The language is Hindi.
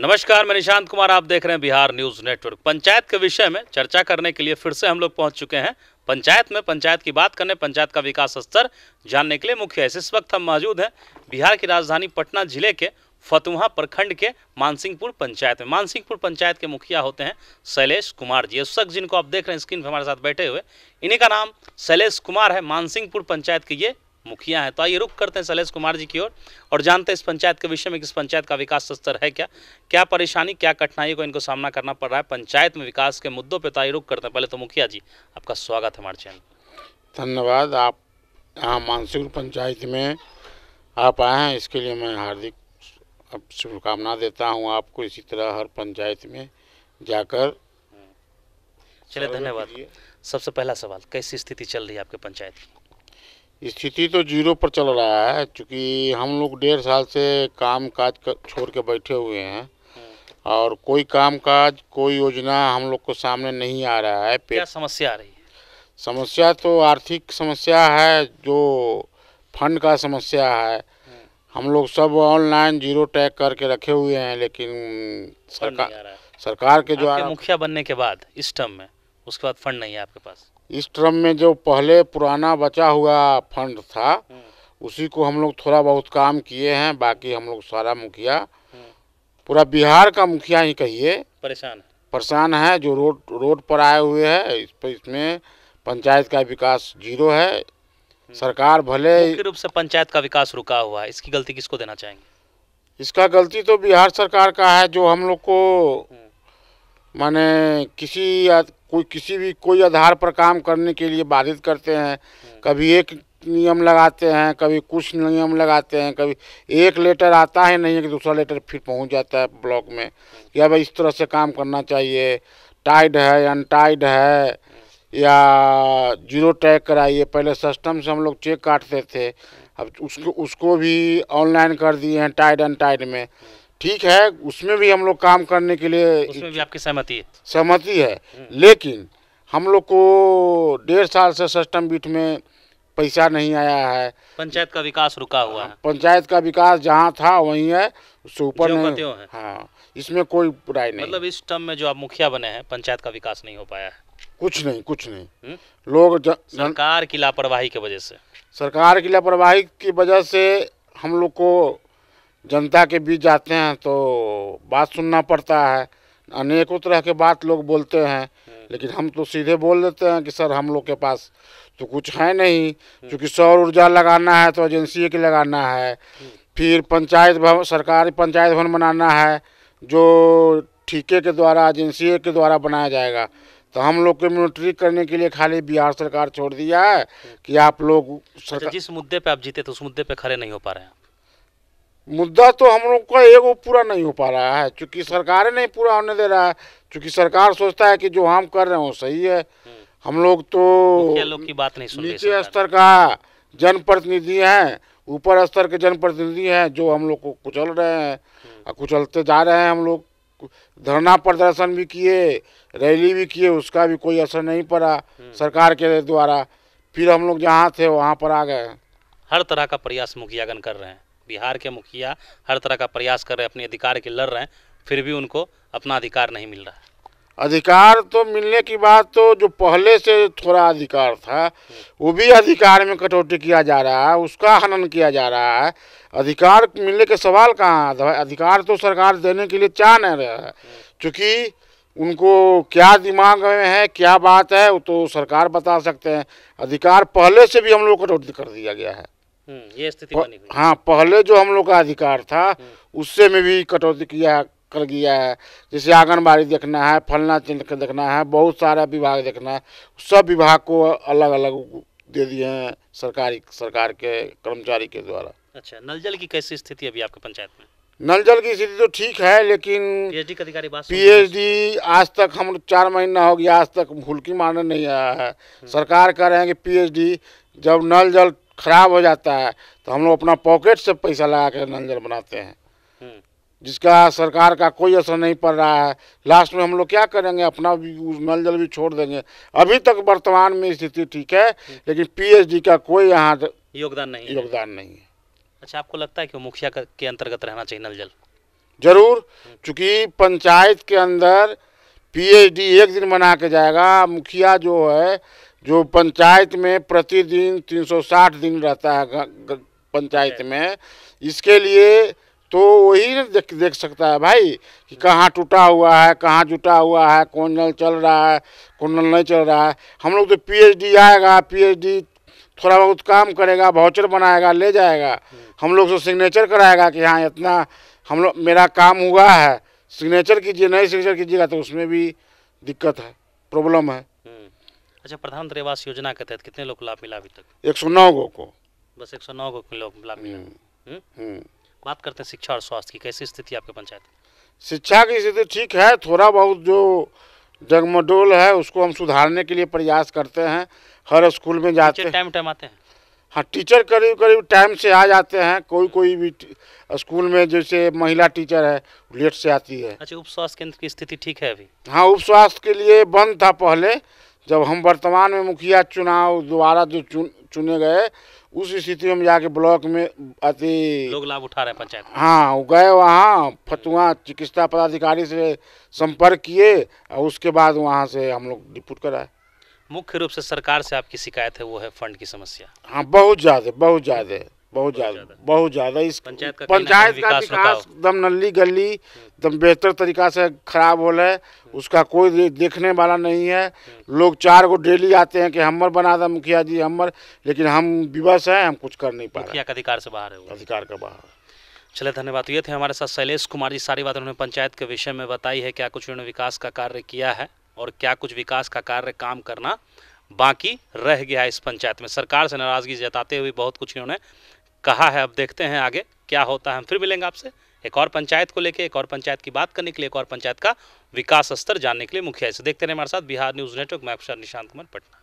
नमस्कार मैं निशांत कुमार आप देख रहे हैं बिहार न्यूज नेटवर्क पंचायत के विषय में चर्चा करने के लिए फिर से हम लोग पहुंच चुके हैं पंचायत में पंचायत की बात करने पंचायत का विकास स्तर जानने के लिए मुख्य इस वक्त हम मौजूद हैं बिहार की राजधानी पटना जिले के फतुहा प्रखंड के मानसिंहपुर पंचायत में मानसिंहपुर पंचायत के मुखिया होते हैं शैलेश कुमार जी शख्स जिनको आप देख रहे हैं स्क्रीन पर हमारे साथ बैठे हुए इन्हीं का नाम शैलेश कुमार है मानसिंहपुर पंचायत के ये मुखिया हैं तो आइए रुख करते हैं शैलेश कुमार जी की ओर और, और जानते हैं इस पंचायत के विषय में किस पंचायत का विकास स्तर है क्या क्या परेशानी क्या कठिनाई को इनको सामना करना पड़ रहा है पंचायत में विकास के मुद्दों पर तो आइए रुख करते हैं पहले तो मुखिया जी आपका स्वागत है हमारे चैनल धन्यवाद आप यहाँ मानसूर पंचायत में आप आए हैं इसके लिए मैं हार्दिक शुभकामना देता हूँ आपको इसी तरह हर पंचायत में जाकर चलिए धन्यवाद सबसे पहला सवाल कैसी स्थिति चल रही है आपके पंचायत की स्थिति तो जीरो पर चल रहा है क्योंकि हम लोग डेढ़ साल से काम काज कर, छोड़ के बैठे हुए हैं और कोई काम काज कोई योजना हम लोग को सामने नहीं आ रहा है क्या समस्या आ रही है समस्या तो आर्थिक समस्या है जो फंड का समस्या है हम लोग सब ऑनलाइन जीरो टैग करके रखे हुए हैं लेकिन सरकार सरकार के जो मुखिया बनने के बाद इस टर्म में उसके बाद फंड नहीं है आपके पास इस ट्रम में जो पहले पुराना बचा हुआ फंड था हम्म। उसी को हम लोग थोड़ा बहुत काम किए हैं बाकी हम लोग सारा मुखिया हम्म। पूरा बिहार का मुखिया ही कहिए परेशान परेशान है जो रोड रोड पर आए हुए है इस पर इसमें पंचायत का विकास जीरो है हम्म। सरकार भले रूप से पंचायत का विकास रुका हुआ है इसकी गलती किसको देना चाहेंगे इसका गलती तो बिहार सरकार का है जो हम लोग को माने किसी कोई किसी भी कोई आधार पर काम करने के लिए बाधित करते हैं हम्म। कभी एक नियम लगाते हैं कभी कुछ नियम लगाते हैं कभी एक लेटर आता है नहीं है कि दूसरा लेटर फिर पहुंच जाता है ब्लॉक में या भाई इस तरह से काम करना चाहिए टाइड है अनटाइड है हम्म। या जीरो टैग कराइए पहले सिस्टम से हम लोग चेक काटते थे अब उसको उसको भी ऑनलाइन कर दिए हैं टाइड अनटाइड में हम्म। ठीक है उसमें भी हम लोग काम करने के लिए उसमें भी आपकी सहमति है सहमति है हम्म। लेकिन हम लोग को डेढ़ साल से सस्टम बीट में पैसा नहीं आया है पंचायत का विकास रुका हुआ हाँ, है पंचायत का विकास जहाँ था वहीं है उससे ऊपर हाँ इसमें कोई राय नहीं मतलब इस टर्म में जो आप मुखिया बने हैं पंचायत का विकास नहीं हो पाया है कुछ नहीं कुछ नहीं हम्म। लोग सरकार की लापरवाही की वजह से सरकार की लापरवाही की वजह से हम लोग को जनता के बीच जाते हैं तो बात सुनना पड़ता है अनेकों तरह के बात लोग बोलते हैं लेकिन हम तो सीधे बोल देते हैं कि सर हम लोग के पास तो कुछ है नहीं क्योंकि सौर ऊर्जा लगाना है तो एजेंसी के लगाना है फिर पंचायत भवन सरकारी पंचायत भवन बनाना है जो ठीके के द्वारा एजेंसी के द्वारा बनाया जाएगा तो हम लोग को मोनिटरिंग करने के लिए खाली बिहार सरकार छोड़ दिया है कि आप लोग अच्छा, सरकार... जिस मुद्दे पे आप जीते थे उस मुद्दे पे खड़े नहीं हो पा रहे हैं मुद्दा तो हम लोग का एगो पूरा नहीं हो पा रहा है चूँकि सरकार नहीं पूरा होने दे रहा है चूँकि सरकार सोचता है कि जो हम कर रहे हैं वो सही है हम लोग तो लोग की बात नहीं सुन नीचे स्तर का जनप्रतिनिधि हैं ऊपर स्तर के जनप्रतिनिधि हैं जो हम लोग को कुचल रहे हैं और कुचलते जा रहे हैं हम लोग धरना प्रदर्शन भी किए रैली भी किए उसका भी कोई असर नहीं पड़ा सरकार के द्वारा फिर हम लोग जहाँ थे वहाँ पर आ गए हर तरह का प्रयास मुखियागन कर रहे हैं बिहार के मुखिया हर तरह का प्रयास कर रहे हैं अपने अधिकार के लड़ रहे हैं फिर भी उनको अपना अधिकार नहीं मिल रहा है अधिकार तो मिलने की बात तो जो पहले से थोड़ा अधिकार था वो भी अधिकार में कटौती किया जा रहा है उसका हनन किया जा रहा है अधिकार मिलने के सवाल कहाँ है तो अधिकार तो सरकार देने के लिए चाह नहीं रहा है चूँकि उनको क्या दिमाग में है क्या बात है वो तो सरकार बता सकते हैं अधिकार पहले से भी हम लोग कटौती कर दिया गया है हम्म, ये स्थिति बनी हुई हाँ पहले जो हम लोग का अधिकार था हम्म। उससे में भी कटौती किया कर गया है जैसे आंगनबाड़ी देखना है फलना चिन्ह देखना है बहुत सारा विभाग देखना है सब विभाग को अलग अलग दे दिए हैं सरकारी सरकार के कर्मचारी के द्वारा अच्छा नल जल की कैसी स्थिति अभी आपके पंचायत में नल जल की स्थिति तो ठीक है लेकिन पी एच डी आज तक हम चार महीना हो गया आज तक की मारने नहीं आया है हम्म। सरकार कह रहे हैं कि पी जब नल जल ख़राब हो जाता है तो हम लोग अपना पॉकेट से पैसा लगा कर नंजर बनाते हैं हम्म। जिसका सरकार का कोई असर नहीं पड़ रहा है लास्ट में हम लोग क्या करेंगे अपना भी नल जल भी छोड़ देंगे अभी तक वर्तमान में स्थिति ठीक है हम्म। लेकिन पीएचडी का कोई यहाँ योगदान नहीं योगदान नहीं है अच्छा आपको लगता है कि मुखिया के अंतर्गत रहना चाहिए नल जल जरूर हम्म। चूँकि पंचायत के अंदर पीएचडी एक दिन बना के जाएगा मुखिया जो है जो पंचायत में प्रतिदिन 360 दिन रहता है पंचायत में इसके लिए तो वही देख देख सकता है भाई कि कहाँ टूटा हुआ है कहाँ जुटा हुआ है कौन नल चल रहा है कौन नल नहीं चल रहा है हम लोग तो पीएचडी आएगा पीएचडी थोड़ा बहुत काम करेगा भाउचर बनाएगा ले जाएगा hmm. हम लोग से सिग्नेचर कराएगा कि हाँ इतना हम लोग मेरा काम हुआ है सिग्नेचर कीजिए नहीं सिग्नेचर कीजिएगा तो उसमें भी दिक्कत है प्रॉब्लम है अच्छा प्रधानमंत्री आवास योजना के तहत कितने लोग लाभ मिला अभी तक एक सौ नौ को बस एक सौ नौ को लोग लाभ मिला हुँ? हम्म। हुँ। हम्म? हम्म। बात करते हैं शिक्षा और स्वास्थ्य की कैसी स्थिति आपके पंचायत शिक्षा की स्थिति ठीक है थोड़ा बहुत जो जगमडोल है उसको हम सुधारने के लिए प्रयास करते हैं हर स्कूल में जाते हैं टाइम टाइम आते हैं हाँ टीचर करीब करीब टाइम से आ जाते हैं कोई कोई भी स्कूल में जैसे महिला टीचर है लेट से आती है अच्छा उप स्वास्थ्य केंद्र की स्थिति ठीक है अभी हाँ उप स्वास्थ्य के लिए बंद था पहले जब हम वर्तमान में मुखिया चुनाव दोबारा जो चुन चुने गए उस स्थिति में जाके ब्लॉक में अति लोग लाभ उठा रहे पंचायत हाँ गए वहाँ फतुआ चिकित्सा पदाधिकारी से संपर्क किए और उसके बाद वहाँ से हम लोग डिपुट कराए मुख्य रूप से सरकार से आपकी शिकायत है वो है फंड की समस्या हाँ बहुत ज़्यादा बहुत ज़्यादा बहुत ज्यादा बहुत ज्यादा इस पंचायत का, विकास एकदम नली गली एकदम बेहतर तरीका से खराब हो रहा है उसका कोई देखने वाला नहीं है लोग चार को डेली आते हैं कि हमर बना दे मुखिया जी हमर लेकिन हम विवश हैं हम कुछ कर नहीं पा रहे अधिकार से बाहर है अधिकार का बाहर चले धन्यवाद तो ये थे हमारे साथ शैलेश कुमार जी सारी बात उन्होंने पंचायत के विषय में बताई है क्या कुछ उन्होंने विकास का कार्य किया है और क्या कुछ विकास का कार्य काम करना बाकी रह गया है इस पंचायत में सरकार से नाराज़गी जताते हुए बहुत कुछ इन्होंने कहा है अब देखते हैं आगे क्या होता है हम फिर मिलेंगे आपसे एक और पंचायत को लेकर एक और पंचायत की बात करने के लिए एक और पंचायत का विकास स्तर जानने के लिए मुखिया से देखते रहे हमारे साथ बिहार न्यूज़ नेटवर्क मैं अक्षर निशांत कुमार पटना